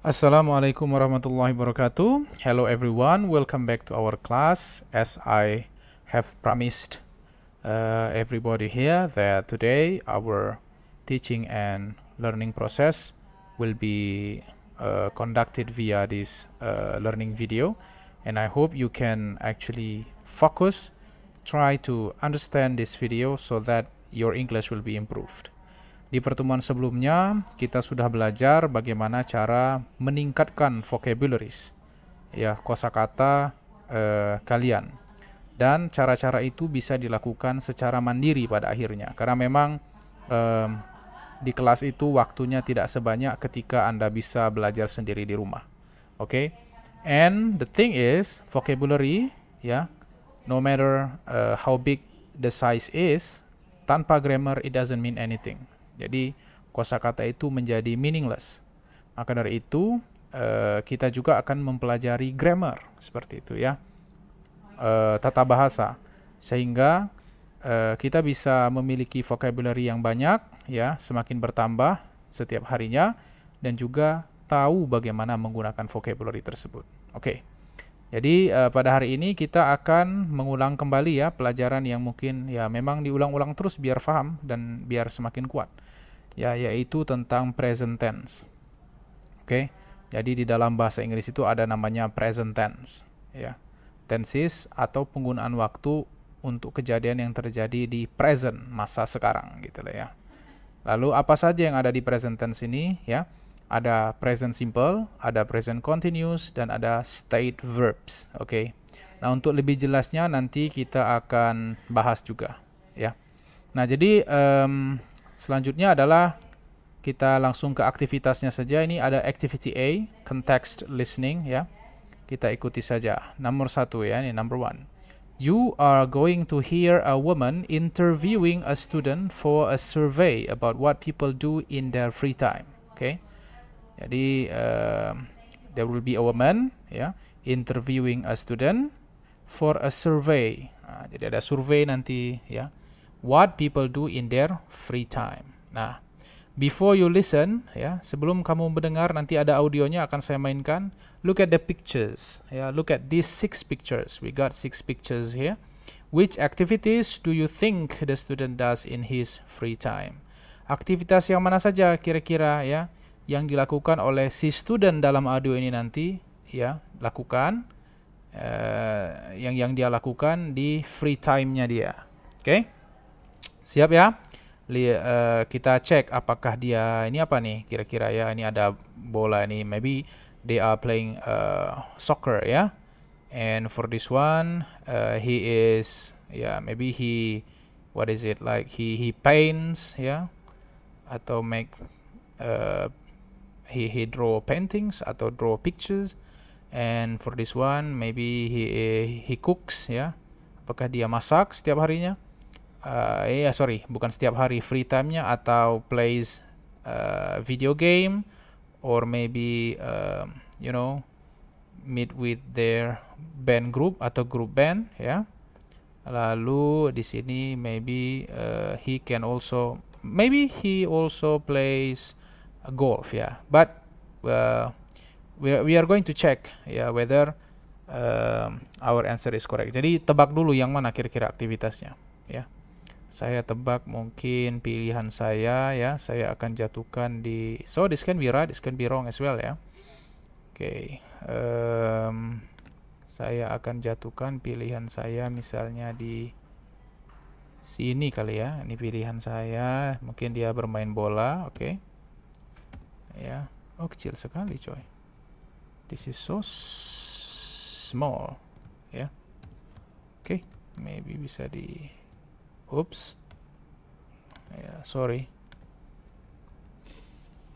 Assalamualaikum warahmatullahi wabarakatuh. Hello everyone, welcome back to our class. As I have promised uh, everybody here that today our teaching and learning process will be uh, conducted via this uh, learning video and I hope you can actually focus, try to understand this video so that your English will be improved. Di pertemuan sebelumnya, kita sudah belajar bagaimana cara meningkatkan vocabularies, ya, kosakata eh, kalian. Dan cara-cara itu bisa dilakukan secara mandiri pada akhirnya, karena memang eh, di kelas itu waktunya tidak sebanyak ketika Anda bisa belajar sendiri di rumah. Oke, okay? and the thing is, vocabulary, ya, no matter uh, how big the size is, tanpa grammar, it doesn't mean anything. Jadi kosakata itu menjadi meaningless. Maka dari itu eh, kita juga akan mempelajari grammar seperti itu ya, eh, tata bahasa, sehingga eh, kita bisa memiliki vocabulary yang banyak ya, semakin bertambah setiap harinya dan juga tahu bagaimana menggunakan vocabulary tersebut. Oke. Okay. Jadi pada hari ini kita akan mengulang kembali ya pelajaran yang mungkin ya memang diulang-ulang terus biar paham dan biar semakin kuat ya yaitu tentang present tense. Oke. Jadi di dalam bahasa Inggris itu ada namanya present tense, ya. Tenses atau penggunaan waktu untuk kejadian yang terjadi di present, masa sekarang gitu lah ya. Lalu apa saja yang ada di present tense ini ya? Ada present simple, ada present continuous dan ada state verbs, oke. Okay? Nah, untuk lebih jelasnya nanti kita akan bahas juga, ya. Nah, jadi um, Selanjutnya adalah kita langsung ke aktivitasnya saja. Ini ada activity A, context listening ya. Kita ikuti saja. Nomor satu ya, ini number one. You are going to hear a woman interviewing a student for a survey about what people do in their free time. Oke. Okay? Jadi uh, there will be a woman ya interviewing a student for a survey. Nah, jadi ada survei nanti ya what people do in their free time. Nah, before you listen ya, sebelum kamu mendengar nanti ada audionya akan saya mainkan. Look at the pictures. Ya, look at these six pictures. We got six pictures here. Which activities do you think the student does in his free time? Aktivitas yang mana saja kira-kira ya yang dilakukan oleh si student dalam audio ini nanti ya, lakukan uh, yang yang dia lakukan di free time-nya dia. Oke? Okay? Siap ya? Li, uh, kita cek apakah dia ini apa nih kira-kira ya ini ada bola ini maybe they are playing uh, soccer ya and for this one uh, he is yeah maybe he what is it like he he paints ya yeah? atau make uh, he he draw paintings atau draw pictures and for this one maybe he he cooks ya yeah? apakah dia masak setiap harinya uh, ya sorry bukan setiap hari free time-nya atau plays uh, video game or maybe uh, you know meet with their band group atau group band ya lalu di sini maybe uh, he can also maybe he also plays golf ya but uh, we we are going to check ya whether uh, our answer is correct jadi tebak dulu yang mana kira-kira aktivitasnya saya tebak mungkin pilihan saya ya saya akan jatuhkan di so this can be right this can be wrong as well ya oke okay. um, saya akan jatuhkan pilihan saya misalnya di sini kali ya ini pilihan saya mungkin dia bermain bola oke okay. ya oh kecil sekali coy this is so small ya yeah. oke okay. maybe bisa di Oops. Yeah, sorry.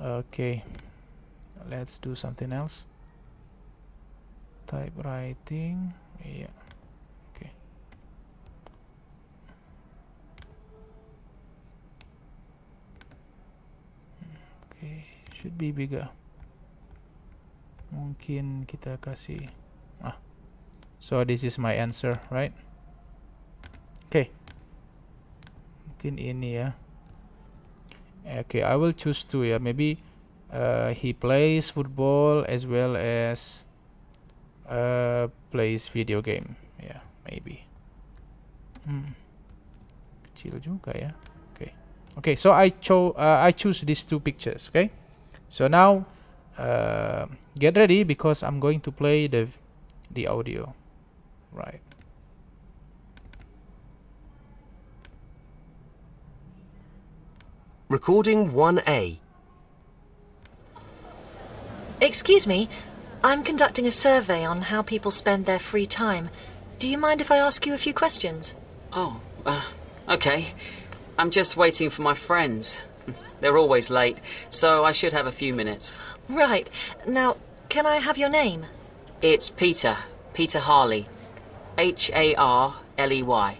Okay. Let's do something else. Typewriting. Yeah. Okay. should be bigger. Mungkin kita kasih ah. So this is my answer, right? 15 in here okay I will choose two yeah maybe uh, he plays football as well as uh, plays video game yeah maybe hmm. kecil juga ya okay okay so I chose uh, I choose these two pictures okay so now uh, get ready because I'm going to play the the audio right Recording 1A. Excuse me, I'm conducting a survey on how people spend their free time. Do you mind if I ask you a few questions? Oh, uh, okay. I'm just waiting for my friends. They're always late, so I should have a few minutes. Right. Now, can I have your name? It's Peter. Peter Harley. H A R L E Y.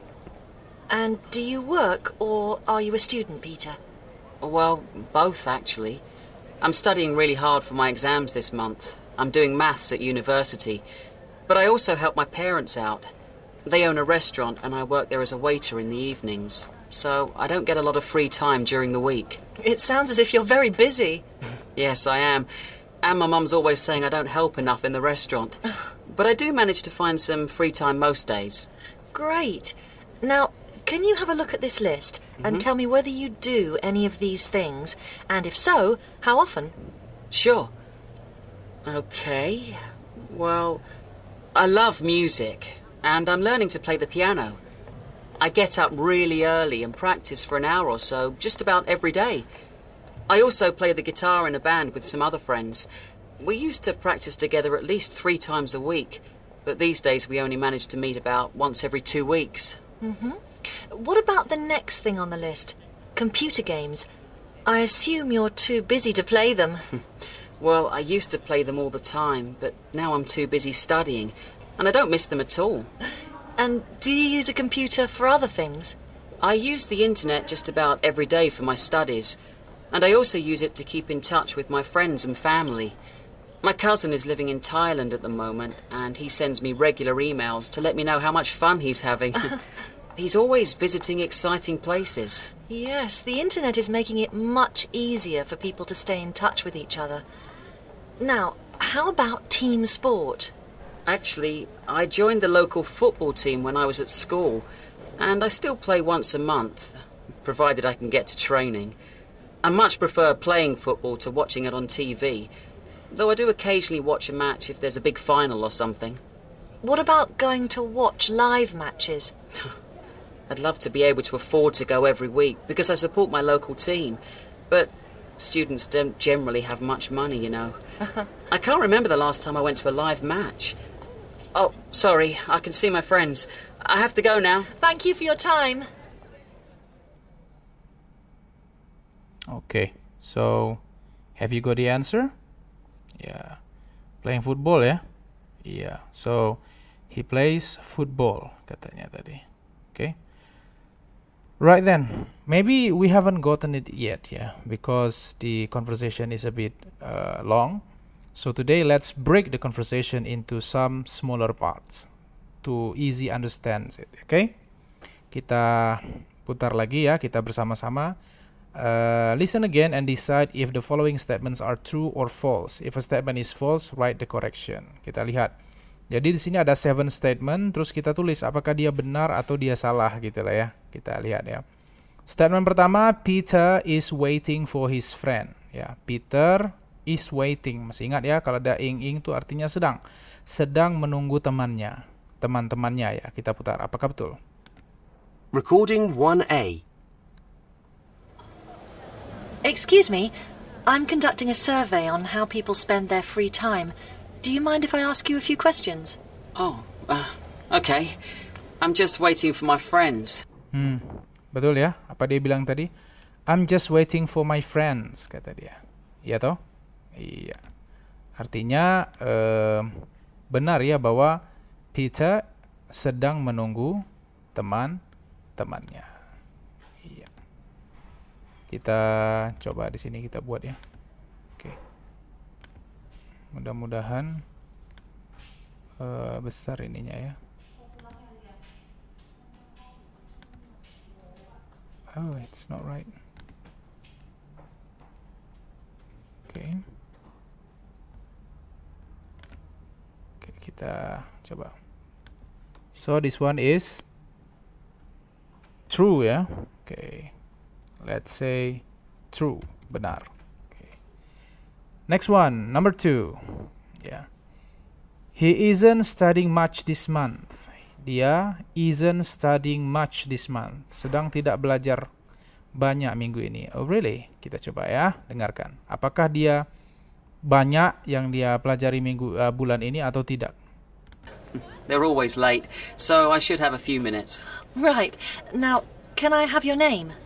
And do you work or are you a student, Peter? Well, both actually. I'm studying really hard for my exams this month. I'm doing maths at university. But I also help my parents out. They own a restaurant and I work there as a waiter in the evenings. So I don't get a lot of free time during the week. It sounds as if you're very busy. yes, I am. And my mum's always saying I don't help enough in the restaurant. but I do manage to find some free time most days. Great. Now, can you have a look at this list? and mm-hmm. tell me whether you do any of these things, and if so, how often? Sure. Okay. Well, I love music, and I'm learning to play the piano. I get up really early and practice for an hour or so just about every day. I also play the guitar in a band with some other friends. We used to practice together at least three times a week, but these days we only manage to meet about once every two weeks. Mm-hmm. What about the next thing on the list? Computer games. I assume you're too busy to play them. well, I used to play them all the time, but now I'm too busy studying, and I don't miss them at all. And do you use a computer for other things? I use the internet just about every day for my studies, and I also use it to keep in touch with my friends and family. My cousin is living in Thailand at the moment, and he sends me regular emails to let me know how much fun he's having. He's always visiting exciting places. Yes, the internet is making it much easier for people to stay in touch with each other. Now, how about team sport? Actually, I joined the local football team when I was at school, and I still play once a month, provided I can get to training. I much prefer playing football to watching it on TV, though I do occasionally watch a match if there's a big final or something. What about going to watch live matches? I'd love to be able to afford to go every week because I support my local team, but students don't generally have much money, you know. I can't remember the last time I went to a live match. Oh, sorry, I can see my friends. I have to go now. Thank you for your time. Okay, so have you got the answer? Yeah, playing football Yeah? yeah. so he plays football katanya tadi. Okay right then maybe we haven't gotten it yet yeah because the conversation is a bit uh, long so today let's break the conversation into some smaller parts to easy understand it okay kita putar lagi ya kita bersama-sama uh, listen again and decide if the following statements are true or false if a statement is false write the correction kita lihat Jadi di sini ada seven statement, terus kita tulis apakah dia benar atau dia salah gitu lah ya. Kita lihat ya. Statement pertama, Peter is waiting for his friend. Ya, Peter is waiting. Masih ingat ya, kalau ada ing-ing itu artinya sedang. Sedang menunggu temannya. Teman-temannya ya, kita putar. Apakah betul? Recording 1A. Excuse me, I'm conducting a survey on how people spend their free time. Do you mind if I ask you a few questions? Oh, uh, okay. I'm just waiting for my friends. Hmm, betul ya? Apa dia bilang tadi? I'm just waiting for my friends, kata dia. Iya toh? Iya. Artinya eh, benar ya bahwa Peter sedang menunggu teman-temannya. Iya. Kita coba di sini kita buat ya mudah-mudahan uh, besar ininya ya oh it's not right oke okay. okay, kita coba so this one is true ya yeah? oke okay. let's say true benar Next one, number two. Yeah. He isn't studying much this month. Dia isn't studying much this month. Sedang tidak belajar banyak minggu ini. Oh really? Kita coba ya, dengarkan. Apakah dia banyak yang dia pelajari minggu uh, bulan ini atau tidak? They're always late, so I should have a few minutes. Right. Now, can I have your name?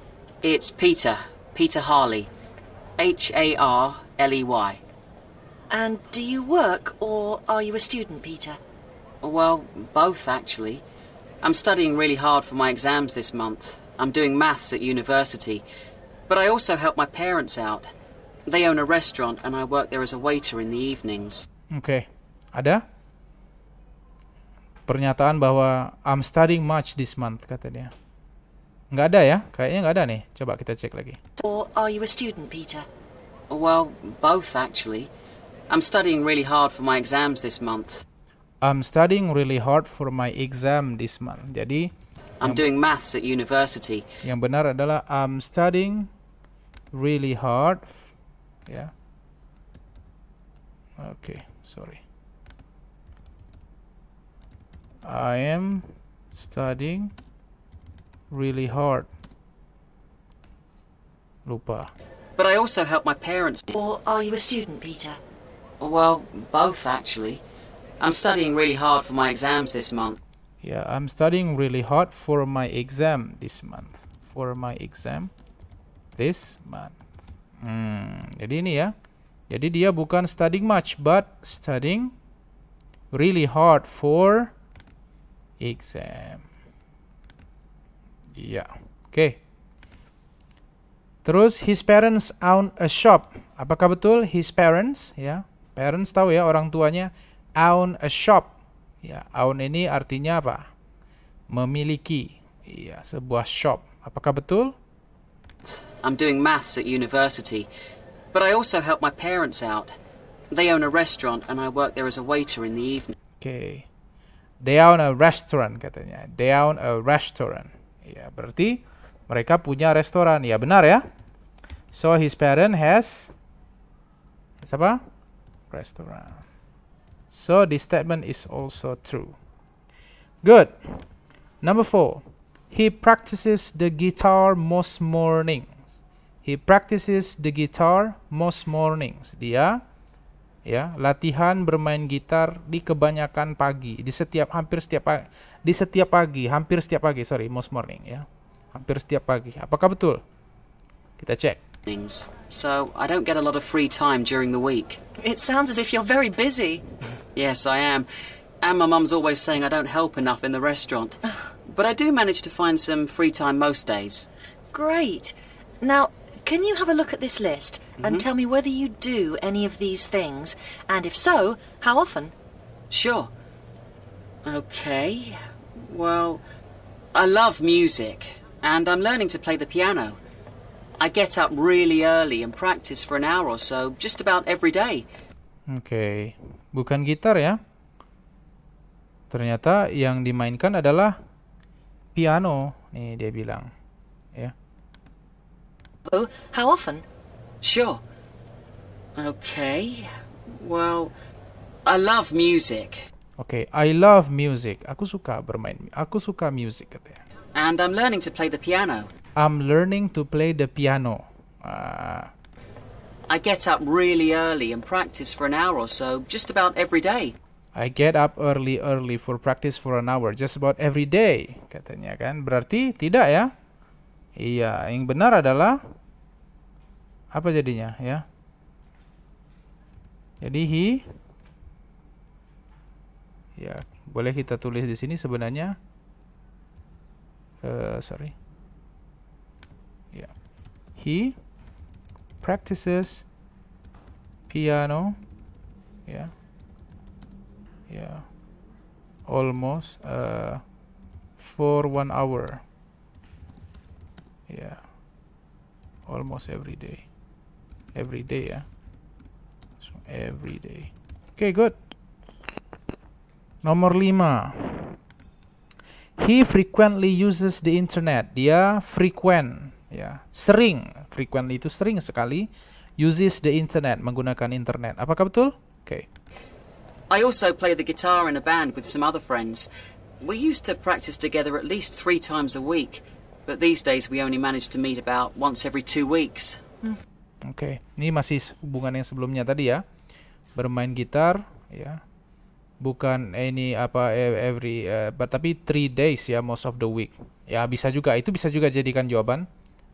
It's Peter. Peter Harley. H A R L-E-Y. And do you work or are you a student, Peter? Well, both actually. I'm studying really hard for my exams this month. I'm doing maths at university. But I also help my parents out. They own a restaurant and I work there as a waiter in the evenings. Okay. Ada? Pernyataan bahwa I'm studying much this month, kata dia. Nggak ada ya? Kayaknya nggak ada nih. Coba kita cek lagi. Or are you a student, Peter? Well, both actually. I'm studying really hard for my exams this month. I'm studying really hard for my exam this month. Jadi I'm doing maths at university. Yang benar adalah I'm studying really hard. Yeah. Okay, sorry. I am studying really hard. Lupa but I also help my parents. Or are you a student, Peter? Well, both actually. I'm studying really hard for my exams this month. Yeah, I'm studying really hard for my exam this month. For my exam this month. Hmm, jadi ini ya. Jadi dia bukan studying much, but studying really hard for exam. Yeah. Okay. Terus his parents own a shop. Apakah betul his parents ya? Parents tahu ya orang tuanya own a shop. Ya, own ini artinya apa? Memiliki. Iya, sebuah shop. Apakah betul? I'm doing maths at university, but I also help my parents out. They own a restaurant and I work there as a waiter in the evening. Oke. Okay. They own a restaurant katanya. They own a restaurant. Ya, berarti mereka punya restoran. Ya, benar ya? So his parent has apa? Restaurant. So this statement is also true. Good. Number four. He practices the guitar most mornings. He practices the guitar most mornings. Dia ya latihan bermain gitar di kebanyakan pagi di setiap hampir setiap pagi di setiap pagi hampir setiap pagi sorry most morning ya hampir setiap pagi apakah betul kita cek things, so I don't get a lot of free time during the week. It sounds as if you're very busy. yes, I am. And my mum's always saying I don't help enough in the restaurant. but I do manage to find some free time most days. Great. Now, can you have a look at this list and mm -hmm. tell me whether you do any of these things? And if so, how often? Sure. Okay. Well, I love music, and I'm learning to play the piano. I get up really early and practice for an hour or so just about every day. Oke, okay. bukan gitar ya. Ternyata yang dimainkan adalah piano. Nih dia bilang, ya. Yeah. Oh, how often? Sure. Okay. Well, I love music. Oke, okay. I love music. Aku suka bermain. Aku suka music katanya. And I'm learning to play the piano. I'm learning to play the piano. Uh, I get up really early and practice for an hour or so just about every day. I get up early early for practice for an hour just about every day katanya kan berarti tidak ya iya yang benar adalah apa jadinya ya jadi he ya boleh kita tulis di sini sebenarnya uh, sorry he practices piano yeah yeah almost uh, for one hour yeah almost every day every day yeah so every day okay good nomor 5 he frequently uses the internet dia frequent ya yeah. sering frequently itu sering sekali uses the internet, menggunakan internet. Apakah betul? Oke. Okay. I also play the guitar in a band with some other friends. We used to practice together at least three times a week, but these days we only manage to meet about once every two weeks. Hmm. Oke, okay. ini masih hubungan yang sebelumnya tadi ya. Bermain gitar, ya. Bukan ini apa every, uh, but tapi three days ya most of the week. Ya bisa juga, itu bisa juga jadikan jawaban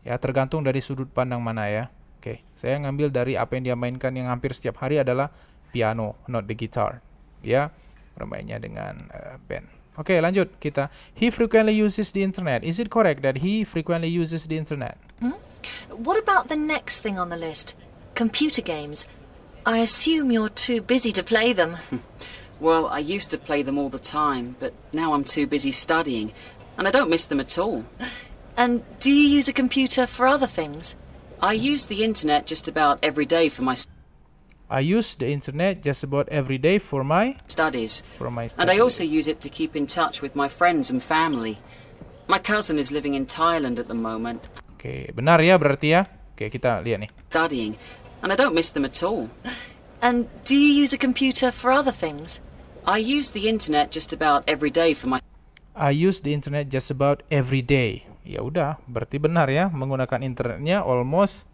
ya tergantung dari sudut pandang mana ya oke saya ngambil dari apa yang dia mainkan yang hampir setiap hari adalah piano not the guitar Ya bermainnya dengan uh, band Oke, lanjut kita. He frequently uses the internet. Is it correct that he frequently uses the internet? Hmm? What about the next thing on the list? Computer games. I assume you're too busy to play them. well, I used to play them all the time, but now I'm too busy studying, and I don't miss them at all. And do you use a computer for other things? I use the internet just about every day for my I use the internet just about every day for my studies. For my studies. And I also use it to keep in touch with my friends and family. My cousin is living in Thailand at the moment. Okay, benar ya berarti ya? Okay, kita lihat nih. Studying, and I don't miss them at all. And do you use a computer for other things? I use the internet just about every day for my I use the internet just about every day ya udah berarti benar ya menggunakan internetnya almost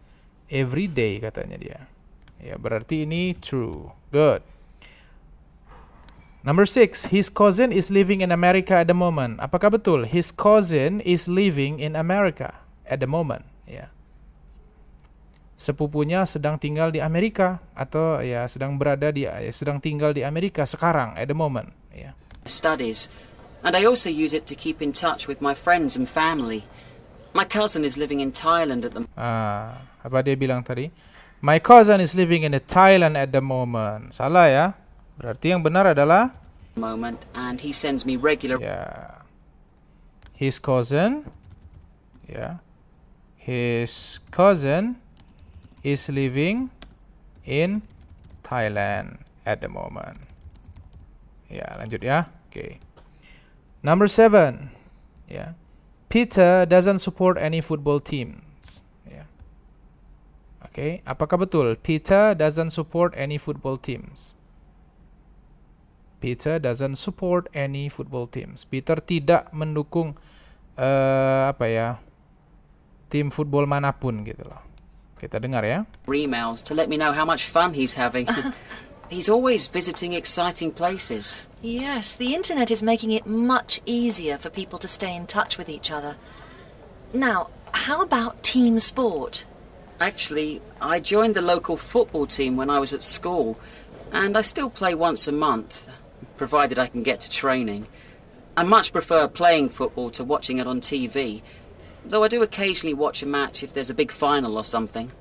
every day katanya dia ya berarti ini true good Number six, his cousin is living in America at the moment. Apakah betul? His cousin is living in America at the moment. Ya. Sepupunya sedang tinggal di Amerika atau ya sedang berada di ya sedang tinggal di Amerika sekarang at the moment. Ya. Studies and I also use it to keep in touch with my friends and family. My cousin is living in Thailand at the Ah, apa dia bilang tadi? My cousin is living in Thailand at the moment. Salah ya? Berarti yang benar adalah moment and he sends me regular Yeah. His cousin Yeah. His cousin is living in Thailand at the moment. Ya, lanjut ya. Oke. Okay. Number seven, yeah, Peter doesn't support any football teams. Yeah. Oke, okay. apakah betul Peter doesn't support any football teams? Peter doesn't support any football teams. Peter tidak mendukung uh, apa ya tim football manapun gitu loh. Kita dengar ya. Emails to let me know how much fun he's having. he's always visiting exciting places. Yes, the internet is making it much easier for people to stay in touch with each other. Now, how about team sport? Actually, I joined the local football team when I was at school, and I still play once a month, provided I can get to training. I much prefer playing football to watching it on TV, though I do occasionally watch a match if there's a big final or something.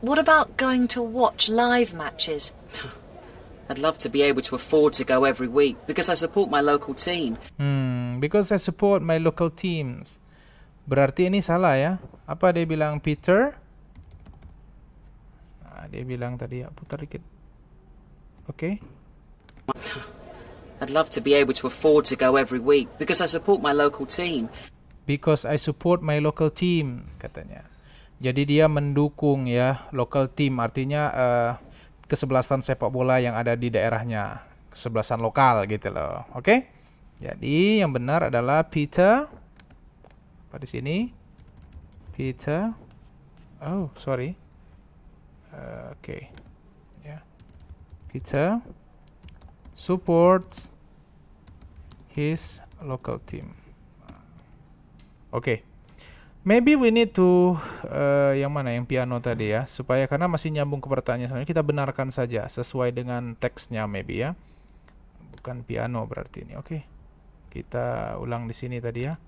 What about going to watch live matches? I'd love to be able to afford to go every week because I support my local team. Hmm, because I support my local teams. Berarti ini salah ya. Apa dia bilang Peter? Nah, dia bilang tadi ya putar dikit. Oke. Okay. I'd love to be able to afford to go every week because I support my local team. Because I support my local team katanya. Jadi dia mendukung ya local team artinya uh, kesebelasan sepak bola yang ada di daerahnya, kesebelasan lokal gitu loh. Oke? Okay? Jadi yang benar adalah Peter apa di sini? Peter Oh, sorry. Uh, Oke. Okay. Ya. Yeah. Peter supports his local team. Oke. Okay. Maybe we need to uh, yang mana yang piano tadi ya supaya karena masih nyambung ke pertanyaan selanjutnya kita benarkan saja sesuai dengan teksnya maybe ya. Bukan piano berarti ini. Oke. Okay. Kita ulang di sini tadi ya.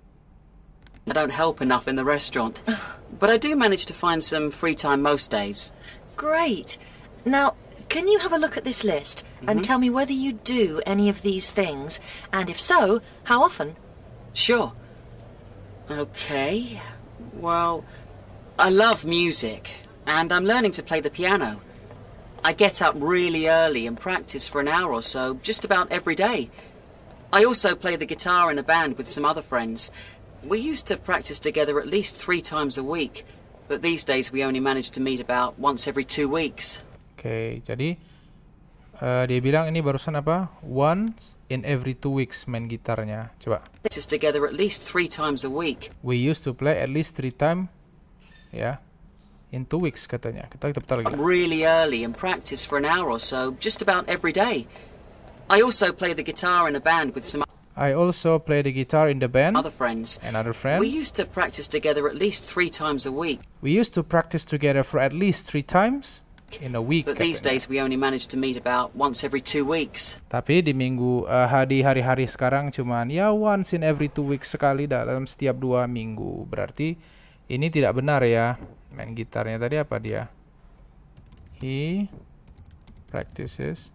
I don't help enough in the restaurant, but I do manage to find some free time most days. Great. Now, can you have a look at this list and mm -hmm. tell me whether you do any of these things and if so, how often? Sure. Okay. Well, I love music, and I'm learning to play the piano. I get up really early and practice for an hour or so just about every day. I also play the guitar in a band with some other friends. We used to practice together at least three times a week, but these days we only manage to meet about once every two weeks. Okay, jadi uh, dia bilang ini barusan apa? Once in every two weeks main gitarnya. Coba. This is together at least three times a week. We used to play at least three time. Ya. Yeah. In two weeks katanya. Kita kita lagi. I'm really early and practice for an hour or so just about every day. I also play the guitar in a band with some I also play the guitar in the band. Other friends. Another friend. We used to practice together at least three times a week. We used to practice together for at least three times. in a week. But these days we only manage to meet about once every two weeks. Tapi di minggu uh, eh, di hari-hari sekarang cuman ya once in every two weeks sekali dalam setiap dua minggu. Berarti ini tidak benar ya. Main gitarnya tadi apa dia? He practices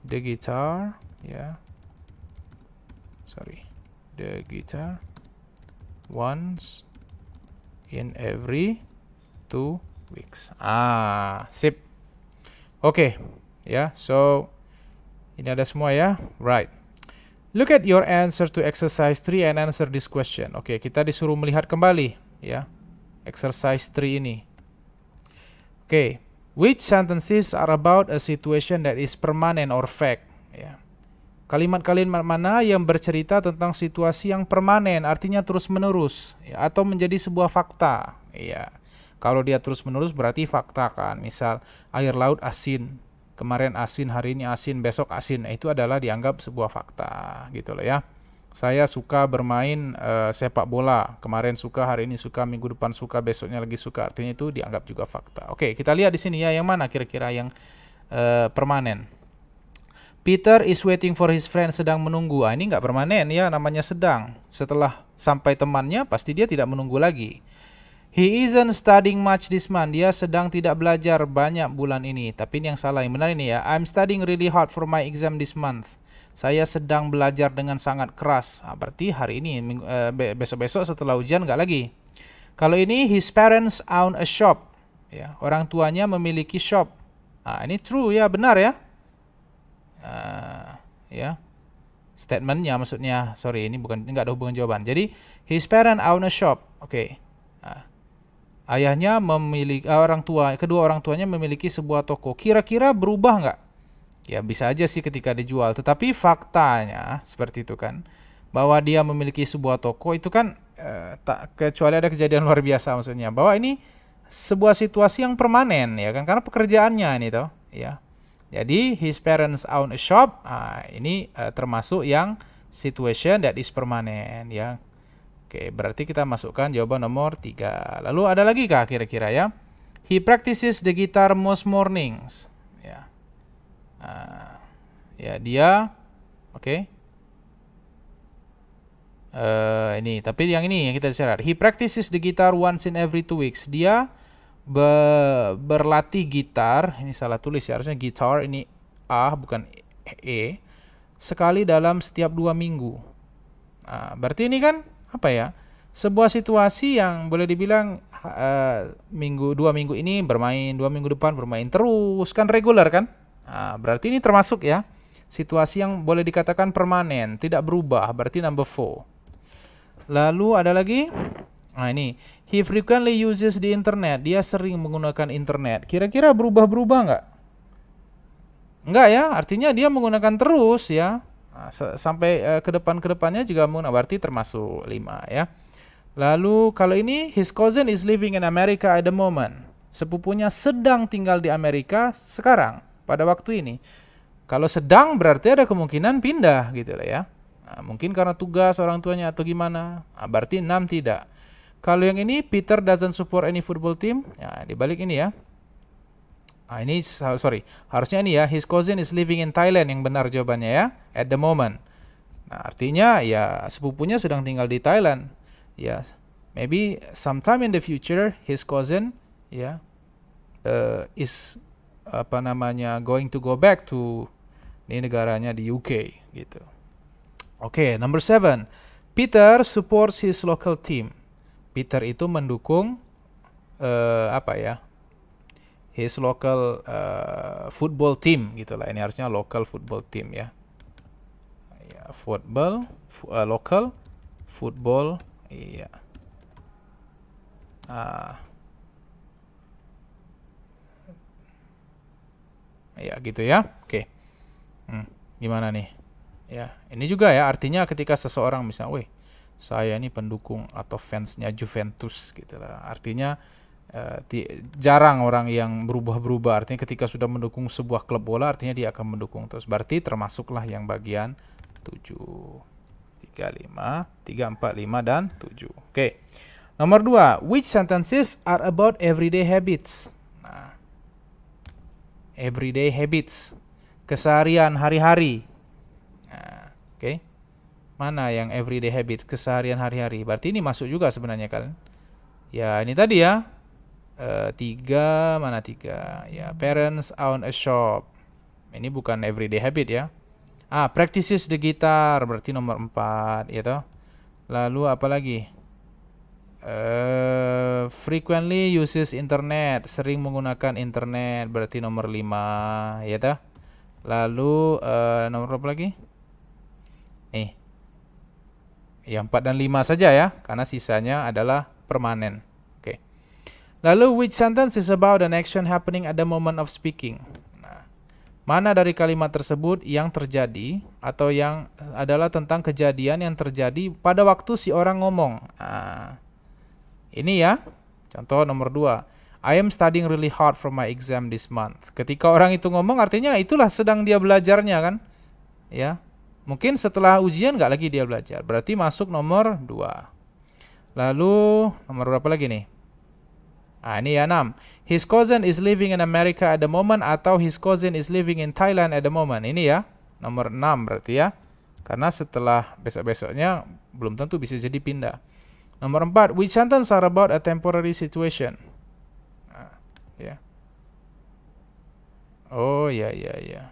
the guitar, ya. Yeah. Sorry. The guitar once in every two weeks. Ah, sip. Oke, okay. ya. Yeah, so ini ada semua ya. Right. Look at your answer to exercise 3 and answer this question. Oke, okay, kita disuruh melihat kembali ya. Exercise 3 ini. Oke, okay. which sentences are about a situation that is permanent or fact? Ya. Kalimat-kalimat mana yang bercerita tentang situasi yang permanen, artinya terus-menerus ya, atau menjadi sebuah fakta? Iya. Kalau dia terus-menerus berarti fakta kan. Misal air laut asin, kemarin asin, hari ini asin, besok asin. Nah, itu adalah dianggap sebuah fakta gitu loh ya. Saya suka bermain e, sepak bola. Kemarin suka, hari ini suka, minggu depan suka, besoknya lagi suka. Artinya itu dianggap juga fakta. Oke, kita lihat di sini ya yang mana kira-kira yang e, permanen. Peter is waiting for his friend sedang menunggu. Ah, ini nggak permanen ya, namanya sedang. Setelah sampai temannya, pasti dia tidak menunggu lagi. He isn't studying much this month. Dia sedang tidak belajar banyak bulan ini. Tapi ini yang salah. Yang benar ini ya. I'm studying really hard for my exam this month. Saya sedang belajar dengan sangat keras. Nah, berarti hari ini, eh, besok-besok setelah ujian nggak lagi. Kalau ini, his parents own a shop. Ya, orang tuanya memiliki shop. Nah, ini true ya, benar ya. Uh, ya statementnya maksudnya sorry ini bukan nggak ada hubungan jawaban jadi his parents own a shop oke okay. Ayahnya memiliki eh, orang tua, kedua orang tuanya memiliki sebuah toko. Kira-kira berubah nggak? Ya bisa aja sih ketika dijual. Tetapi faktanya seperti itu kan, bahwa dia memiliki sebuah toko itu kan eh, tak kecuali ada kejadian luar biasa maksudnya. Bahwa ini sebuah situasi yang permanen ya kan karena pekerjaannya ini toh ya. Jadi his parents own a shop. Nah, ini eh, termasuk yang situation that is permanen ya Oke, berarti kita masukkan jawaban nomor 3. Lalu ada lagi kah kira-kira ya? He practices the guitar most mornings. Ya. Nah, ya dia oke. Okay. Uh, eh, ini, tapi yang ini yang kita share. He practices the guitar once in every two weeks. Dia be berlatih gitar, ini salah tulis ya, harusnya guitar ini A bukan E. Sekali dalam setiap dua minggu. Nah, berarti ini kan apa ya sebuah situasi yang boleh dibilang uh, minggu dua minggu ini bermain dua minggu depan bermain terus kan reguler kan nah, berarti ini termasuk ya situasi yang boleh dikatakan permanen tidak berubah berarti number four lalu ada lagi nah ini he frequently uses the internet dia sering menggunakan internet kira-kira berubah-berubah nggak nggak ya, artinya dia menggunakan terus ya. Nah, sampai uh, ke depan ke depannya juga mungkin berarti termasuk lima ya. Lalu kalau ini his cousin is living in America at the moment. Sepupunya sedang tinggal di Amerika sekarang pada waktu ini. Kalau sedang berarti ada kemungkinan pindah gitu ya. Nah, mungkin karena tugas orang tuanya atau gimana. Nah, berarti 6 tidak. Kalau yang ini Peter doesn't support any football team. Ya, dibalik ini ya. Ah, ini sorry, harusnya ini ya. His cousin is living in Thailand yang benar jawabannya ya. At the moment. Nah, artinya ya sepupunya sedang tinggal di Thailand. Ya, maybe sometime in the future his cousin ya uh, is apa namanya going to go back to ini negaranya di UK gitu. Oke, okay, number seven. Peter supports his local team. Peter itu mendukung uh, apa ya? his local uh, football team gitulah ini harusnya local football team ya ya football uh, local football iya ah ya gitu ya oke okay. hmm, gimana nih ya ini juga ya artinya ketika seseorang misalnya weh saya ini pendukung atau fansnya Juventus gitu lah artinya Uh, jarang orang yang berubah-berubah. Artinya ketika sudah mendukung sebuah klub bola, artinya dia akan mendukung terus. Berarti termasuklah yang bagian 7. 3, 5, 3, 4, 5, dan 7. Oke. Okay. Nomor 2. Which sentences are about everyday habits? Nah, everyday habits. Keseharian, hari-hari. Nah, Oke. Okay. Mana yang everyday habit? Keseharian, hari-hari. Berarti ini masuk juga sebenarnya kalian. Ya, ini tadi ya uh, tiga mana tiga ya parents own a shop ini bukan everyday habit ya ah practices the guitar berarti nomor empat ya toh lalu apa lagi uh, frequently uses internet sering menggunakan internet berarti nomor lima ya toh lalu uh, nomor apa lagi nih yang empat dan lima saja ya karena sisanya adalah permanen Lalu which sentence is about an action happening at the moment of speaking? Nah, mana dari kalimat tersebut yang terjadi atau yang adalah tentang kejadian yang terjadi pada waktu si orang ngomong? Nah, ini ya, contoh nomor dua. I am studying really hard for my exam this month. Ketika orang itu ngomong artinya itulah sedang dia belajarnya kan? Ya. Mungkin setelah ujian nggak lagi dia belajar. Berarti masuk nomor dua. Lalu nomor berapa lagi nih? Ah, ini ya enam. His cousin is living in America at the moment atau his cousin is living in Thailand at the moment. Ini ya, nomor enam berarti ya. Karena setelah besok-besoknya belum tentu bisa jadi pindah. Nomor empat, which sentence are about a temporary situation? Ah, ya. Oh, ya, ya, ya.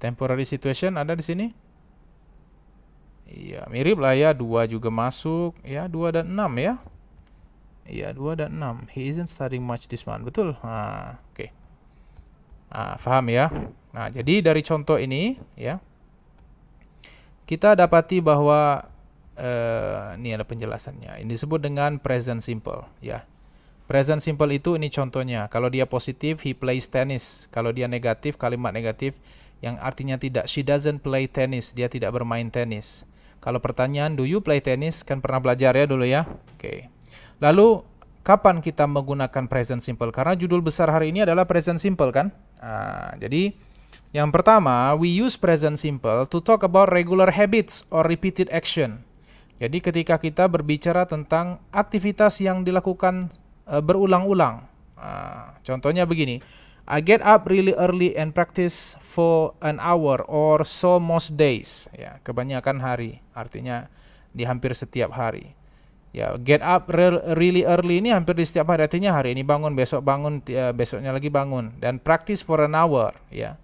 Temporary situation ada di sini? Iya, mirip lah ya. Dua juga masuk. Ya, dua dan enam ya. Iya, 2 dan 6. He isn't studying much this month. Betul. Ah, oke. Okay. Nah, paham ya? Nah, jadi dari contoh ini ya. Kita dapati bahwa eh, ini ada penjelasannya. Ini disebut dengan present simple ya. Present simple itu ini contohnya. Kalau dia positif, he plays tennis. Kalau dia negatif, kalimat negatif yang artinya tidak she doesn't play tennis, dia tidak bermain tennis. Kalau pertanyaan do you play tennis kan pernah belajar ya dulu ya. Oke. Okay. Lalu kapan kita menggunakan present simple? Karena judul besar hari ini adalah present simple kan? Nah, jadi yang pertama, we use present simple to talk about regular habits or repeated action. Jadi ketika kita berbicara tentang aktivitas yang dilakukan uh, berulang-ulang. Nah, contohnya begini, I get up really early and practice for an hour or so most days. Ya, kebanyakan hari, artinya di hampir setiap hari. Ya, get up really early ini hampir di setiap hari artinya hari ini bangun, besok bangun, eh, besoknya lagi bangun dan practice for an hour, ya.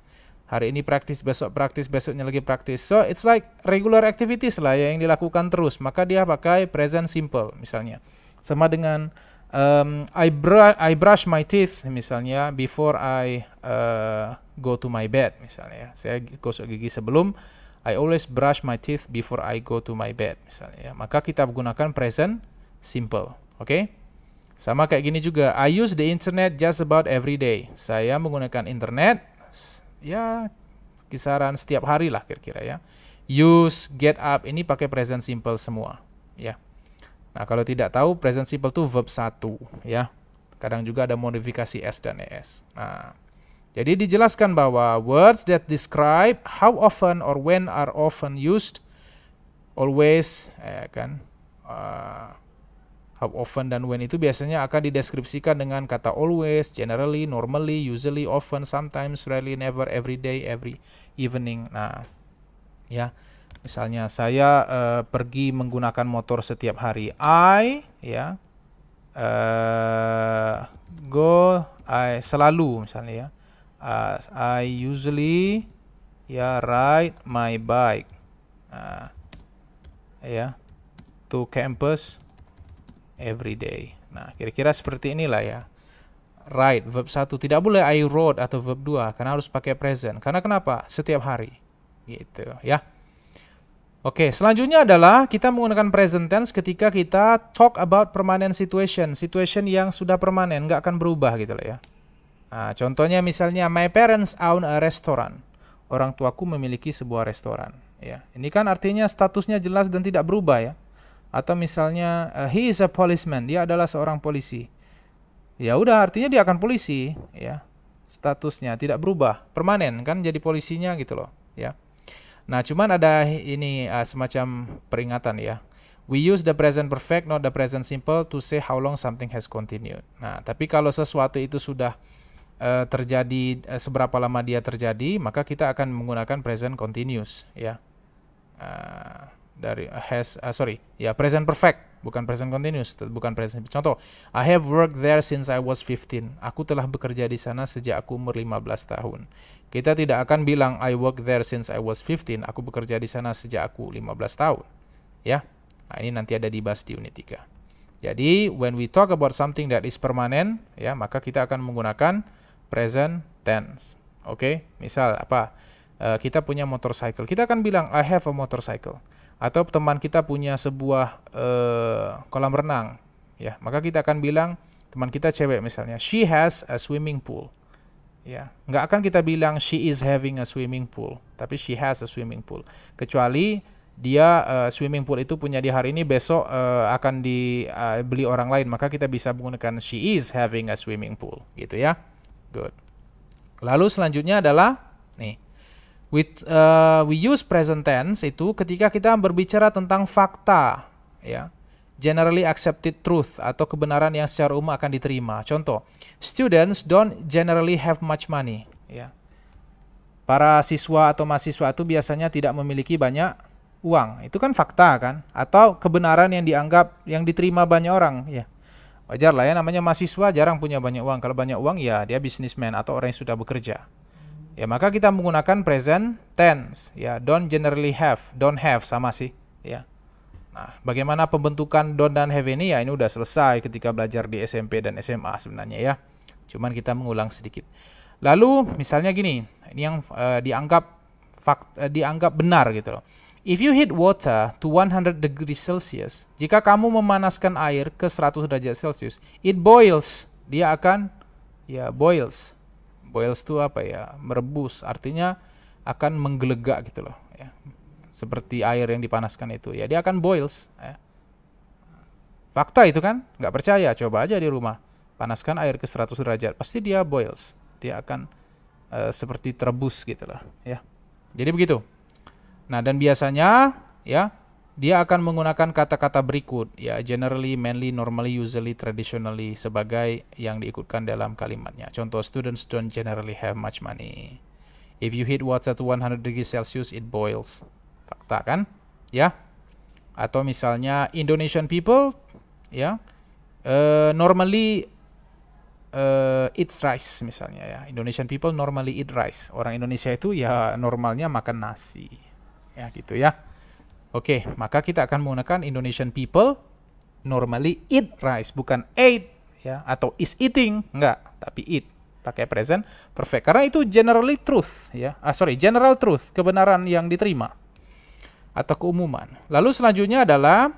Hari ini praktis, besok praktis, besoknya lagi praktis. So it's like regular activities lah ya yang dilakukan terus. Maka dia pakai present simple misalnya. Sama dengan um, I, br I brush my teeth misalnya before I uh, go to my bed misalnya. Saya gosok gigi sebelum I always brush my teeth before I go to my bed misalnya ya. Maka kita gunakan present simple. Oke? Okay? Sama kayak gini juga. I use the internet just about every day. Saya menggunakan internet ya kisaran setiap hari lah kira-kira ya. Use, get up ini pakai present simple semua, ya. Nah, kalau tidak tahu present simple tuh verb satu, ya. Kadang juga ada modifikasi s dan es. Nah, jadi dijelaskan bahwa words that describe how often or when are often used always ya kan uh, how often dan when itu biasanya akan dideskripsikan dengan kata always, generally, normally, usually, often, sometimes, rarely, never, every day, every evening. Nah, ya. Misalnya saya uh, pergi menggunakan motor setiap hari. I ya uh, go I selalu misalnya ya as I usually ya ride my bike nah, ya to campus every day nah kira-kira seperti inilah ya ride verb 1 tidak boleh I rode atau verb 2 karena harus pakai present karena kenapa setiap hari gitu ya Oke, selanjutnya adalah kita menggunakan present tense ketika kita talk about permanent situation, situation yang sudah permanen, nggak akan berubah gitu loh ya. Nah, contohnya misalnya my parents own a restaurant. Orang tuaku memiliki sebuah restoran. Ya, ini kan artinya statusnya jelas dan tidak berubah ya. Atau misalnya uh, he is a policeman. Dia adalah seorang polisi. Ya udah artinya dia akan polisi. Ya, statusnya tidak berubah, permanen kan jadi polisinya gitu loh. Ya. Nah cuman ada ini uh, semacam peringatan ya. We use the present perfect, not the present simple to say how long something has continued. Nah, tapi kalau sesuatu itu sudah uh, terjadi uh, seberapa lama dia terjadi, maka kita akan menggunakan present continuous ya. Uh, dari uh, has uh, sorry ya present perfect bukan present continuous bukan present contoh I have worked there since I was 15 aku telah bekerja di sana sejak aku umur 15 tahun kita tidak akan bilang I worked there since I was 15 aku bekerja di sana sejak aku 15 tahun ya nah, ini nanti ada di dibahas di unit 3 jadi when we talk about something that is permanent ya maka kita akan menggunakan present tense. Oke, okay? misal apa? Uh, kita punya motorcycle. Kita akan bilang I have a motorcycle. Atau teman kita punya sebuah uh, kolam renang, ya. Maka kita akan bilang teman kita cewek misalnya, she has a swimming pool. Ya, nggak akan kita bilang she is having a swimming pool, tapi she has a swimming pool. Kecuali dia uh, swimming pool itu punya di hari ini besok uh, akan dibeli uh, orang lain, maka kita bisa menggunakan she is having a swimming pool, gitu ya. Good. Lalu selanjutnya adalah nih. With, uh, we use present tense itu ketika kita berbicara tentang fakta, ya. Generally accepted truth atau kebenaran yang secara umum akan diterima. Contoh, students don't generally have much money, ya. Para siswa atau mahasiswa itu biasanya tidak memiliki banyak uang. Itu kan fakta kan? Atau kebenaran yang dianggap yang diterima banyak orang, ya. Wajar lah ya namanya mahasiswa jarang punya banyak uang. Kalau banyak uang ya dia bisnismen atau orang yang sudah bekerja. Ya maka kita menggunakan present tense. Ya don't generally have, don't have sama sih. Ya. Nah, bagaimana pembentukan don dan have ini ya ini udah selesai ketika belajar di SMP dan SMA sebenarnya ya. Cuman kita mengulang sedikit. Lalu misalnya gini, ini yang uh, dianggap fakt, uh, eh, dianggap benar gitu loh. If you heat water to 100 degrees Celsius, jika kamu memanaskan air ke 100 derajat Celsius, it boils. Dia akan ya boils. Boils itu apa ya? Merebus. Artinya akan menggelegak gitu loh, ya. Seperti air yang dipanaskan itu. Ya, dia akan boils, ya. Fakta itu kan? Nggak percaya, coba aja di rumah. Panaskan air ke 100 derajat, pasti dia boils. Dia akan uh, seperti terebus gitu loh, ya. Jadi begitu. Nah, dan biasanya ya dia akan menggunakan kata-kata berikut ya generally, mainly, normally, usually, traditionally sebagai yang diikutkan dalam kalimatnya. Contoh students don't generally have much money. If you heat water to 100 degrees Celsius it boils. Fakta kan? Ya. Atau misalnya Indonesian people ya uh, normally uh, eh, eats rice misalnya ya. Indonesian people normally eat rice. Orang Indonesia itu ya normalnya makan nasi ya gitu ya. Oke, maka kita akan menggunakan Indonesian people normally eat rice bukan ate ya atau is eating enggak, tapi eat pakai present perfect karena itu generally truth ya. Ah sorry, general truth, kebenaran yang diterima atau keumuman. Lalu selanjutnya adalah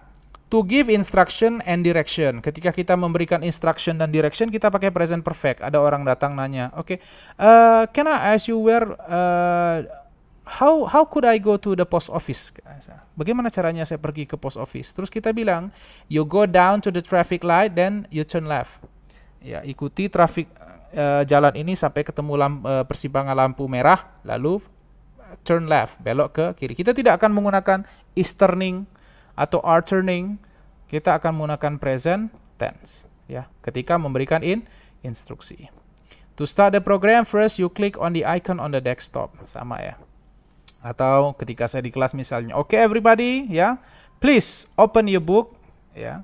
to give instruction and direction. Ketika kita memberikan instruction dan direction, kita pakai present perfect. Ada orang datang nanya, oke, okay, uh, eh, can I ask you where eh, how how could I go to the post office? Bagaimana caranya saya pergi ke post office? Terus kita bilang, you go down to the traffic light, then you turn left. Ya, ikuti traffic uh, eh, jalan ini sampai ketemu uh, persimpangan lampu merah, lalu eh, turn left, belok ke kiri. Kita tidak akan menggunakan is turning atau are turning. Kita akan menggunakan present tense, ya, ketika memberikan in instruksi. To start the program, first you click on the icon on the desktop. Sama ya atau ketika saya di kelas misalnya oke okay, everybody ya yeah, please open your book ya yeah,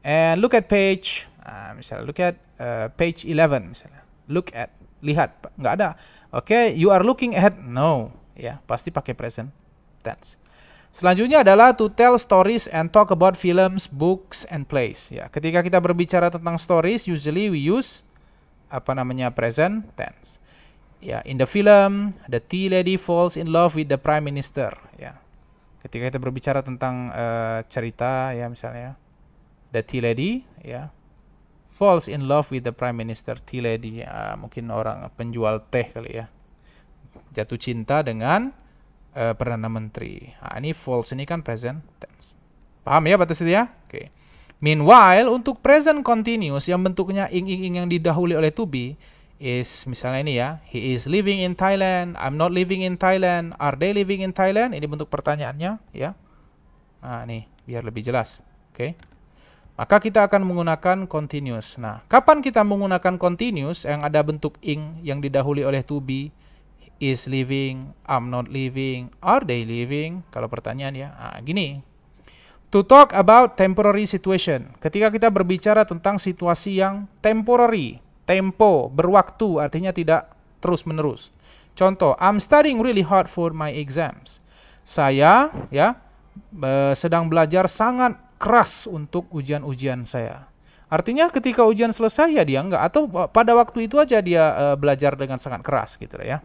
and look at page uh, misalnya look at uh, page 11 misalnya look at lihat nggak ada oke okay, you are looking at no ya yeah, pasti pakai present tense Selanjutnya adalah to tell stories and talk about films, books, and plays. Ya, ketika kita berbicara tentang stories, usually we use apa namanya present tense ya in the film the tea lady falls in love with the prime minister ya ketika kita berbicara tentang uh, cerita ya misalnya the tea lady ya falls in love with the prime minister tea lady ya, mungkin orang penjual teh kali ya jatuh cinta dengan uh, perdana menteri nah, ini falls ini kan present tense paham ya batas itu ya oke okay. meanwhile untuk present continuous yang bentuknya ing ing ing yang didahului oleh to be is misalnya ini ya, he is living in Thailand, I'm not living in Thailand, are they living in Thailand? Ini bentuk pertanyaannya ya. Nah, nih, biar lebih jelas. Oke. Okay. Maka kita akan menggunakan continuous. Nah, kapan kita menggunakan continuous yang ada bentuk ing yang didahului oleh to be, is living, I'm not living, are they living? Kalau pertanyaan ya, nah, gini. To talk about temporary situation. Ketika kita berbicara tentang situasi yang temporary, tempo, berwaktu artinya tidak terus-menerus. Contoh, I'm studying really hard for my exams. Saya ya sedang belajar sangat keras untuk ujian-ujian saya. Artinya ketika ujian selesai ya dia enggak atau eh, pada waktu itu aja dia uh, belajar dengan sangat keras gitu ya.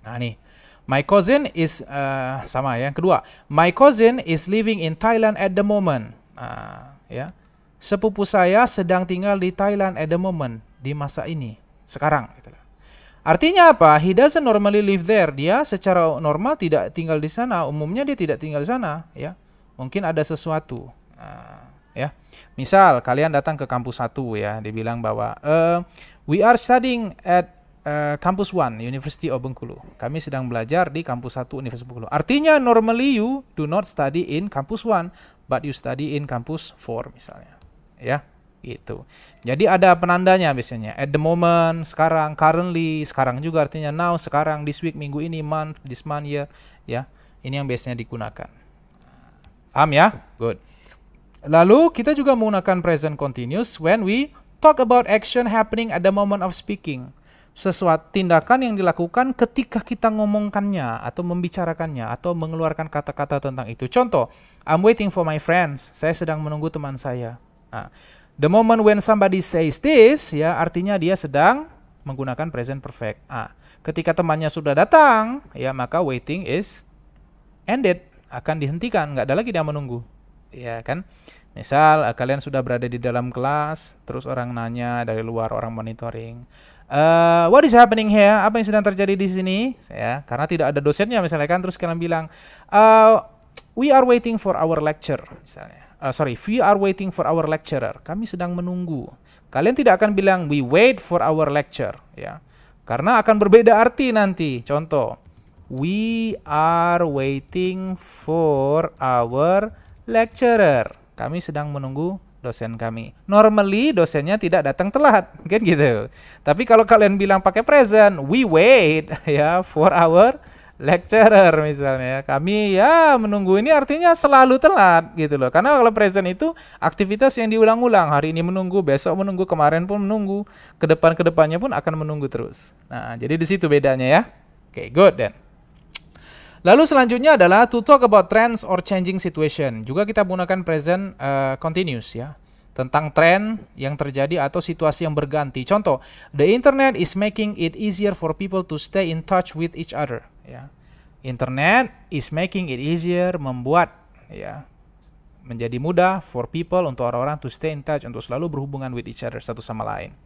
Nah nih, my cousin is uh, sama ya. Yang kedua, my cousin is living in Thailand at the moment. Uh, ya. Sepupu saya sedang tinggal di Thailand at the moment di masa ini, sekarang. Gitu Artinya apa? He doesn't normally live there. Dia secara normal tidak tinggal di sana. Umumnya dia tidak tinggal di sana, ya. Mungkin ada sesuatu, uh, ya. Misal kalian datang ke kampus satu, ya, dibilang bahwa uh, we are studying at uh, One, University of Bengkulu. Kami sedang belajar di kampus satu Universitas Bengkulu. Artinya normally you do not study in kampus One, but you study in kampus four misalnya, ya gitu. Jadi ada penandanya biasanya at the moment, sekarang, currently, sekarang juga artinya now, sekarang, this week, minggu ini, month, this month, year, ya. Ini yang biasanya digunakan. Paham ya? Good. Lalu kita juga menggunakan present continuous when we talk about action happening at the moment of speaking. Sesuatu tindakan yang dilakukan ketika kita ngomongkannya atau membicarakannya atau mengeluarkan kata-kata tentang itu. Contoh, I'm waiting for my friends. Saya sedang menunggu teman saya. Nah, The moment when somebody says this, ya artinya dia sedang menggunakan present perfect. Ah, ketika temannya sudah datang, ya maka waiting is ended, akan dihentikan, nggak ada lagi dia menunggu. Ya kan? Misal ah, kalian sudah berada di dalam kelas, terus orang nanya dari luar orang monitoring, uh, what is happening here? Apa yang sedang terjadi di sini? Ya, karena tidak ada dosennya misalnya kan, terus kalian bilang, uh, we are waiting for our lecture misalnya uh, sorry, we are waiting for our lecturer. Kami sedang menunggu. Kalian tidak akan bilang we wait for our lecture, ya. Karena akan berbeda arti nanti. Contoh, we are waiting for our lecturer. Kami sedang menunggu dosen kami. Normally dosennya tidak datang telat, kan gitu. Tapi kalau kalian bilang pakai present, we wait ya for our lecturer misalnya. Ya. Kami ya menunggu ini artinya selalu telat gitu loh. Karena kalau present itu aktivitas yang diulang-ulang. Hari ini menunggu, besok menunggu, kemarin pun menunggu, ke depan ke depannya pun akan menunggu terus. Nah, jadi di situ bedanya ya. Oke, okay, good then. Lalu selanjutnya adalah to talk about trends or changing situation. Juga kita menggunakan present uh, continuous ya tentang tren yang terjadi atau situasi yang berganti. Contoh, the internet is making it easier for people to stay in touch with each other ya. Internet is making it easier membuat ya menjadi mudah for people untuk orang-orang to stay in touch untuk selalu berhubungan with each other satu sama lain.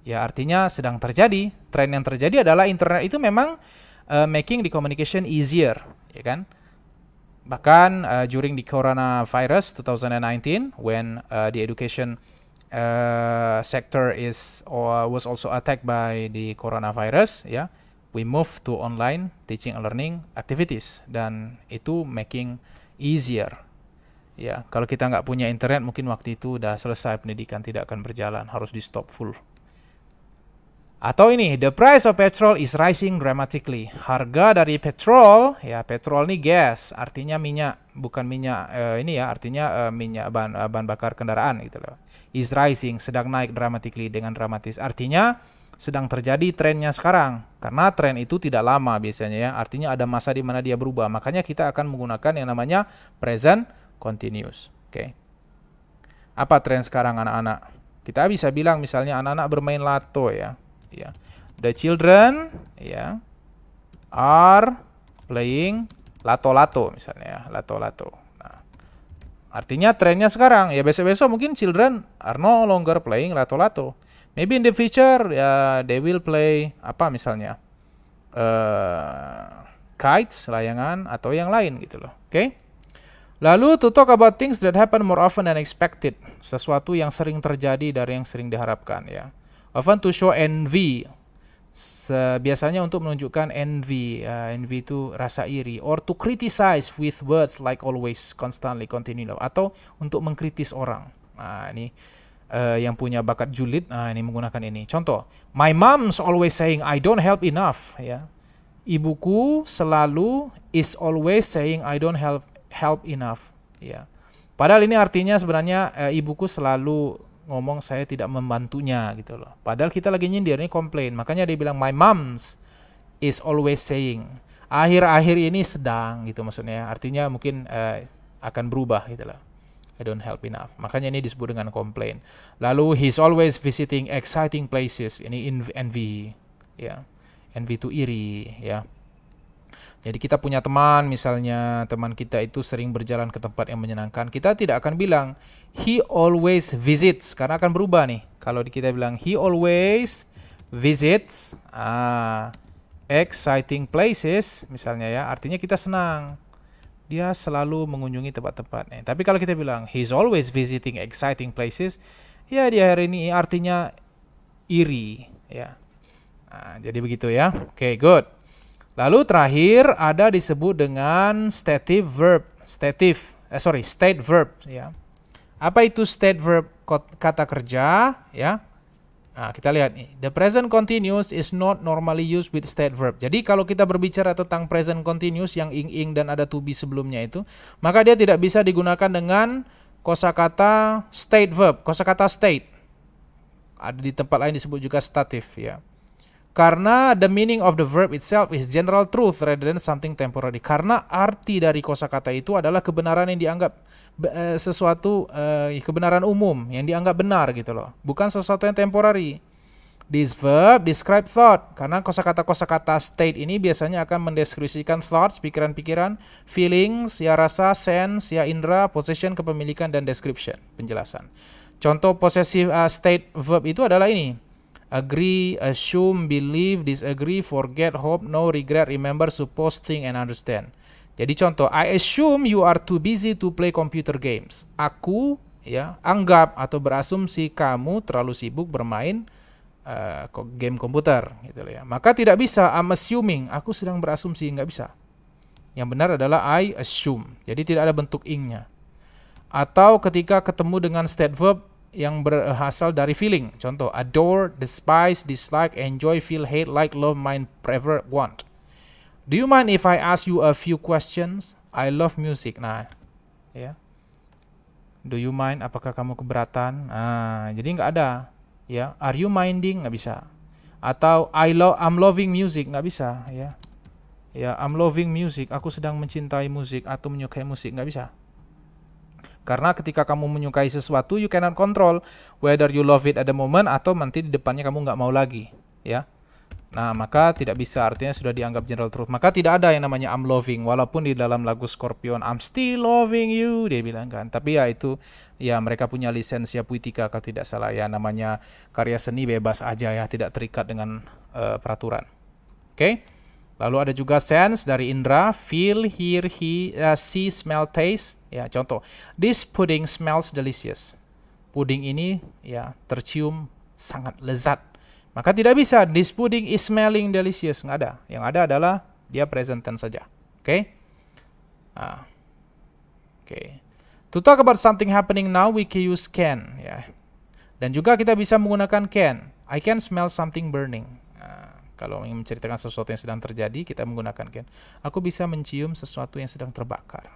Ya artinya sedang terjadi, tren yang terjadi adalah internet itu memang uh, making the communication easier, ya kan? Bahkan uh, during the coronavirus 2019 when uh, the education uh, sector is or was also attacked by the coronavirus, ya. Yeah, we move to online teaching and learning activities dan itu making easier. Ya, kalau kita nggak punya internet mungkin waktu itu udah selesai pendidikan tidak akan berjalan, harus di stop full. Atau ini, the price of petrol is rising dramatically. Harga dari petrol, ya petrol ini gas, artinya minyak, bukan minyak uh, ini ya, artinya uh, minyak bahan, uh, eh, bahan bakar kendaraan gitu loh. Is rising, sedang naik dramatically dengan dramatis. Artinya sedang terjadi trennya sekarang. Karena tren itu tidak lama biasanya ya. Artinya ada masa di mana dia berubah. Makanya kita akan menggunakan yang namanya present continuous. Oke. Okay. Apa tren sekarang anak-anak? Kita bisa bilang misalnya anak-anak bermain lato ya. Ya. The children ya are playing lato-lato misalnya ya, lato-lato. Nah, artinya trennya sekarang ya besok-besok mungkin children are no longer playing lato-lato. Maybe in the future ya they will play apa misalnya uh, kites, layangan atau yang lain gitu loh. Oke. Okay? Lalu to talk about things that happen more often than expected, sesuatu yang sering terjadi dari yang sering diharapkan ya. Often to show envy, biasanya untuk menunjukkan envy, uh, envy itu rasa iri, or to criticize with words like always, constantly, continue, atau untuk mengkritis orang. Nah, ini uh, yang punya bakat julid nah ini menggunakan ini contoh my mom's always saying I don't help enough ya ibuku selalu is always saying I don't help help enough ya padahal ini artinya sebenarnya uh, ibuku selalu ngomong saya tidak membantunya gitu loh padahal kita lagi nyindir ini komplain makanya dia bilang my mom's is always saying akhir-akhir ini sedang gitu maksudnya artinya mungkin uh, akan berubah gitu loh I don't help enough. Makanya ini disebut dengan complain. Lalu he's always visiting exciting places. Ini envy, ya. Envy itu iri, ya. Jadi kita punya teman misalnya teman kita itu sering berjalan ke tempat yang menyenangkan, kita tidak akan bilang he always visits karena akan berubah nih. Kalau kita bilang he always visits ah exciting places misalnya ya, artinya kita senang dia selalu mengunjungi tempat-tempat. Eh, tapi kalau kita bilang he's always visiting exciting places, ya di hari ini artinya iri, ya. Nah, jadi begitu ya. Oke, okay, good. Lalu terakhir ada disebut dengan stative verb, stative, eh sorry, state verb, ya. Apa itu state verb? Kata kerja, ya Nah, kita lihat nih. The present continuous is not normally used with state verb. Jadi kalau kita berbicara tentang present continuous yang ing-ing dan ada to be sebelumnya itu, maka dia tidak bisa digunakan dengan kosakata state verb, kosakata state. Ada di tempat lain disebut juga statif ya. Karena the meaning of the verb itself is general truth rather than something temporary. Karena arti dari kosakata itu adalah kebenaran yang dianggap Eh, sesuatu uh, kebenaran umum yang dianggap benar gitu loh, bukan sesuatu yang temporary. This verb describe thought karena kosakata kosakata state ini biasanya akan mendeskripsikan thoughts, pikiran-pikiran, feelings, ya rasa, sense, ya indera, possession, kepemilikan dan description, penjelasan. Contoh possessive uh, state verb itu adalah ini. Agree, assume, believe, disagree, forget, hope, no, regret, remember, suppose, think and understand. Jadi contoh, I assume you are too busy to play computer games. Aku ya anggap atau berasumsi kamu terlalu sibuk bermain uh, game komputer gitu ya. Maka tidak bisa I'm assuming, aku sedang berasumsi nggak bisa. Yang benar adalah I assume. Jadi tidak ada bentuk ing-nya. Atau ketika ketemu dengan state verb yang berasal dari feeling. Contoh, adore, despise, dislike, enjoy, feel, hate, like, love, mind, prefer, want. Do you mind if I ask you a few questions? I love music. Nah, ya. Yeah. Do you mind? Apakah kamu keberatan? Nah, jadi nggak ada. Ya, yeah. are you minding? Nggak bisa. Atau I love, I'm loving music. Nggak bisa. Ya, yeah. ya, I'm loving music. Aku sedang mencintai musik atau menyukai musik. Nggak bisa. Karena ketika kamu menyukai sesuatu, you cannot control whether you love it at the moment atau nanti di depannya kamu nggak mau lagi. Ya. Nah, maka tidak bisa artinya sudah dianggap general truth. Maka tidak ada yang namanya I'm loving walaupun di dalam lagu Scorpion I'm still loving you dia bilang kan. Tapi ya itu ya mereka punya lisensi ya puitika kalau tidak salah ya namanya karya seni bebas aja ya tidak terikat dengan uh, peraturan. Oke. Okay? Lalu ada juga sense dari Indra, feel, hear, he, uh, see, smell, taste. Ya, contoh. This pudding smells delicious. Puding ini ya tercium sangat lezat maka tidak bisa this pudding is smelling delicious, nggak ada. Yang ada adalah dia present tense saja. Oke? Okay? Nah. Oke. Okay. To talk about something happening now, we can use can, ya. Yeah. Dan juga kita bisa menggunakan can. I can smell something burning. Ah, kalau ingin menceritakan sesuatu yang sedang terjadi, kita menggunakan can. Aku bisa mencium sesuatu yang sedang terbakar.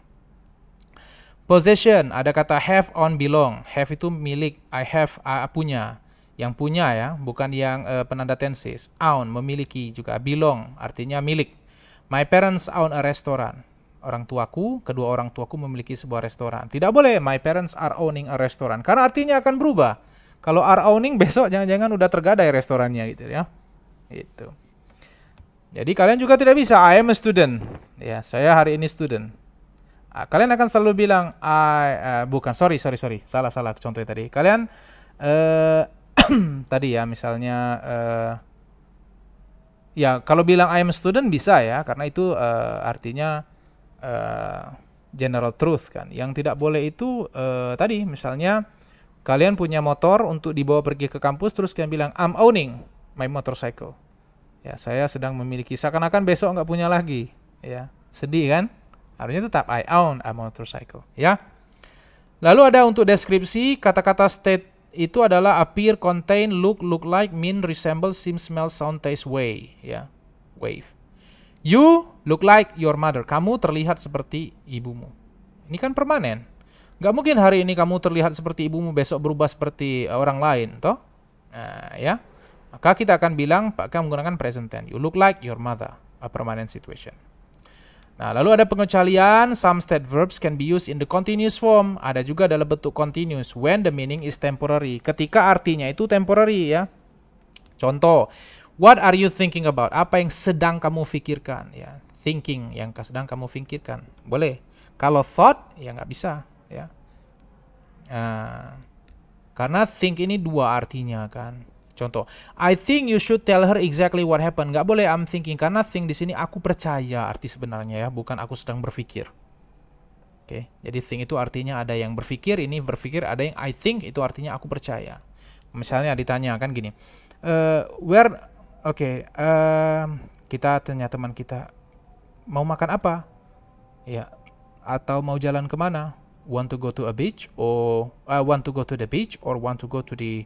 Possession, ada kata have on belong. Have itu milik, I have, I ah, punya yang punya ya, bukan yang uh, penanda tenses. Own memiliki juga belong artinya milik. My parents own a restaurant. Orang tuaku, kedua orang tuaku memiliki sebuah restoran. Tidak boleh my parents are owning a restaurant karena artinya akan berubah. Kalau are owning besok jangan-jangan udah tergadai restorannya gitu ya. Itu. Jadi kalian juga tidak bisa I am a student. Ya, saya hari ini student. Ah, kalian akan selalu bilang I uh, bukan sorry sorry sorry salah salah contohnya tadi. Kalian eh, tadi ya misalnya uh, ya kalau bilang I am student bisa ya karena itu uh, artinya uh, general truth kan. Yang tidak boleh itu uh, tadi misalnya kalian punya motor untuk dibawa pergi ke kampus terus kalian bilang I'm owning my motorcycle. Ya, saya sedang memiliki seakan-akan besok nggak punya lagi, ya. Sedih kan? Harusnya tetap I own a motorcycle, ya. Lalu ada untuk deskripsi kata-kata state itu adalah appear, contain, look, look like, mean, resemble, seem, smell, sound, taste, way, ya. Wave. You look like your mother. Kamu terlihat seperti ibumu. Ini kan permanen. Gak mungkin hari ini kamu terlihat seperti ibumu, besok berubah seperti eh, orang lain, toh? Nah, ya. Maka kita akan bilang pakai menggunakan present tense. You look like your mother. A permanent situation. Nah, lalu ada pengecualian, some state verbs can be used in the continuous form. Ada juga dalam bentuk continuous, when the meaning is temporary. Ketika artinya itu temporary ya. Contoh, what are you thinking about? Apa yang sedang kamu pikirkan ya. Thinking yang sedang kamu pikirkan. Boleh. Kalau thought ya nggak bisa ya. Nah, karena think ini dua artinya kan. Contoh, I think you should tell her exactly what happened. Gak boleh I'm thinking karena think di sini aku percaya arti sebenarnya ya, bukan aku sedang berpikir. Oke, okay. jadi think itu artinya ada yang berpikir, ini berpikir, ada yang I think itu artinya aku percaya. Misalnya ditanya kan gini, uh, where, oke, okay, uh, kita tanya teman kita mau makan apa, ya, atau mau jalan kemana? Want to go to a beach or uh, want to go to the beach or want to go to the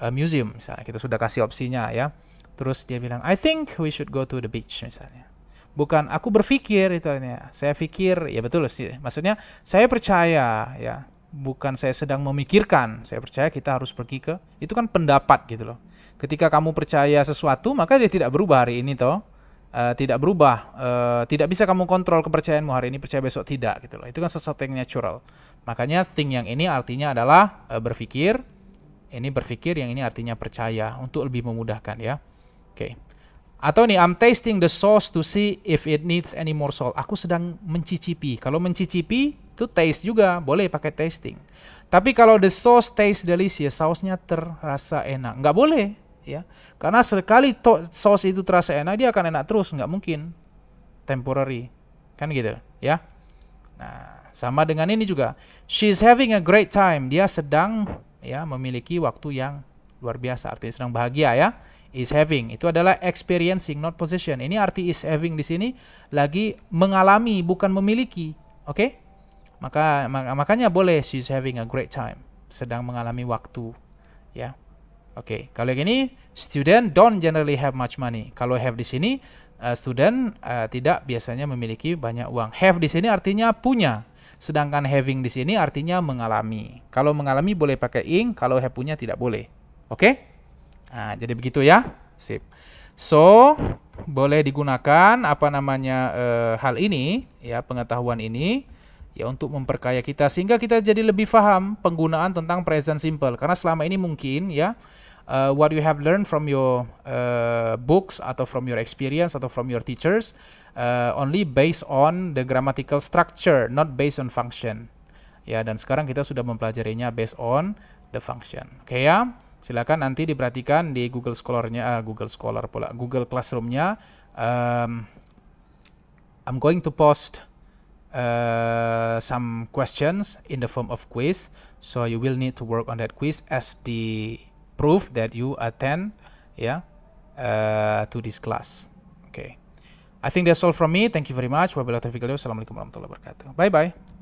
a eh, museum misalnya kita sudah kasih opsinya ya terus dia bilang I think we should go to the beach misalnya bukan aku berpikir itu artinya saya pikir ya betul sih maksudnya saya percaya ya bukan saya sedang memikirkan saya percaya kita harus pergi ke itu kan pendapat gitu loh ketika kamu percaya sesuatu maka dia tidak berubah hari ini toh Uh, tidak berubah, uh, tidak bisa kamu kontrol kepercayaanmu hari ini percaya besok tidak gitu loh. Itu kan sesuatu yang natural. Makanya thing yang ini artinya adalah uh, berpikir, ini berpikir yang ini artinya percaya untuk lebih memudahkan ya. Oke. Okay. Atau nih I'm tasting the sauce to see if it needs any more salt. Aku sedang mencicipi. Kalau mencicipi itu taste juga, boleh pakai tasting. Tapi kalau the sauce taste delicious, sausnya terasa enak. Nggak boleh ya. Karena sekali sauce itu terasa enak, dia akan enak terus, nggak mungkin. Temporary. Kan gitu, ya. Nah, sama dengan ini juga. She's having a great time. Dia sedang ya memiliki waktu yang luar biasa artinya sedang bahagia ya is having itu adalah experiencing not possession ini arti is having di sini lagi mengalami bukan memiliki oke okay? maka makanya boleh she's having a great time sedang mengalami waktu ya oke okay. kalau yang ini student don't generally have much money kalau have di sini uh, student uh, tidak biasanya memiliki banyak uang have di sini artinya punya Sedangkan having di sini artinya mengalami. Kalau mengalami boleh pakai ing, kalau have punya tidak boleh. Oke? Okay? Nah, jadi begitu ya. Sip. So, boleh digunakan apa namanya e, hal ini ya, pengetahuan ini ya untuk memperkaya kita sehingga kita jadi lebih paham penggunaan tentang present simple karena selama ini mungkin ya uh, what you have learned from your uh, books atau from your experience atau from your teachers uh, only based on the grammatical structure, not based on function. Ya, dan sekarang kita sudah mempelajarinya based on the function. Oke okay, ya, silakan nanti diperhatikan di Google Scholar-nya, uh, Google Scholar pula, Google Classroom-nya. Um, I'm going to post uh, some questions in the form of quiz, so you will need to work on that quiz as the proof that you attend, ya, yeah, uh, to this class. Oke. Okay. I think that's all from me. Thank you very much. Wabillahi taufiq Assalamualaikum warahmatullahi wabarakatuh. Bye bye.